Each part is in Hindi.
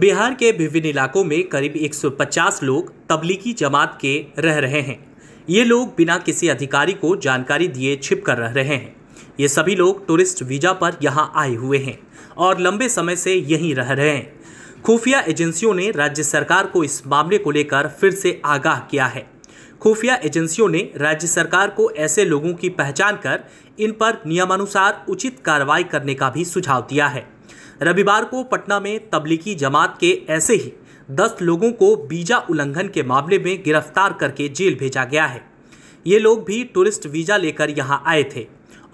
बिहार के विभिन्न इलाकों में करीब 150 लोग तबलीगी जमात के रह रहे हैं ये लोग बिना किसी अधिकारी को जानकारी दिए छिप कर रह रहे हैं ये सभी लोग टूरिस्ट वीज़ा पर यहाँ आए हुए हैं और लंबे समय से यहीं रह रहे हैं खुफिया एजेंसियों ने राज्य सरकार को इस मामले को लेकर फिर से आगाह किया है खुफिया एजेंसियों ने राज्य सरकार को ऐसे लोगों की पहचान कर इन पर नियमानुसार उचित कार्रवाई करने का भी सुझाव दिया है रविवार को पटना में तबलीगी जमात के ऐसे ही दस लोगों को वीजा उल्लंघन के मामले में गिरफ्तार करके जेल भेजा गया है ये लोग भी टूरिस्ट वीज़ा लेकर यहाँ आए थे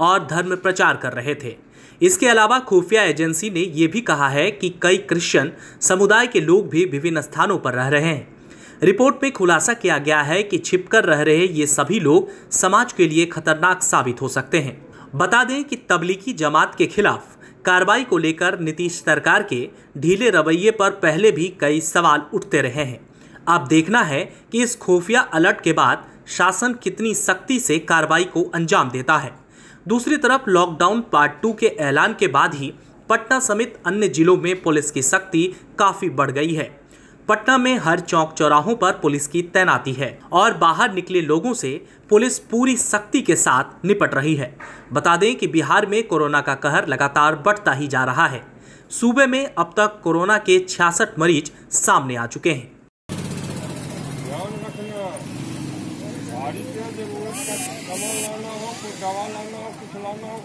और धर्म प्रचार कर रहे थे इसके अलावा खुफिया एजेंसी ने ये भी कहा है कि कई क्रिश्चियन समुदाय के लोग भी विभिन्न स्थानों पर रह रहे हैं रिपोर्ट में खुलासा किया गया है कि छिपकर रह रहे ये सभी लोग समाज के लिए खतरनाक साबित हो सकते हैं बता दें कि तबलीगी जमात के खिलाफ कार्रवाई को लेकर नीतीश सरकार के ढीले रवैये पर पहले भी कई सवाल उठते रहे हैं अब देखना है कि इस खुफिया अलर्ट के बाद शासन कितनी सख्ती से कार्रवाई को अंजाम देता है दूसरी तरफ लॉकडाउन पार्ट टू के ऐलान के बाद ही पटना समेत अन्य जिलों में पुलिस की सख्ती काफ़ी बढ़ गई है पटना में हर चौक चौराहों पर पुलिस की तैनाती है और बाहर निकले लोगों से पुलिस पूरी सख्ती के साथ निपट रही है बता दें कि बिहार में कोरोना का कहर लगातार बढ़ता ही जा रहा है सूबे में अब तक कोरोना के छियासठ मरीज सामने आ चुके हैं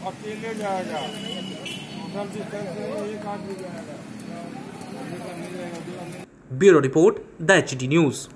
अकेले जाएगा सोशल एक आदमी जाएगा Bureau Report, The HD News.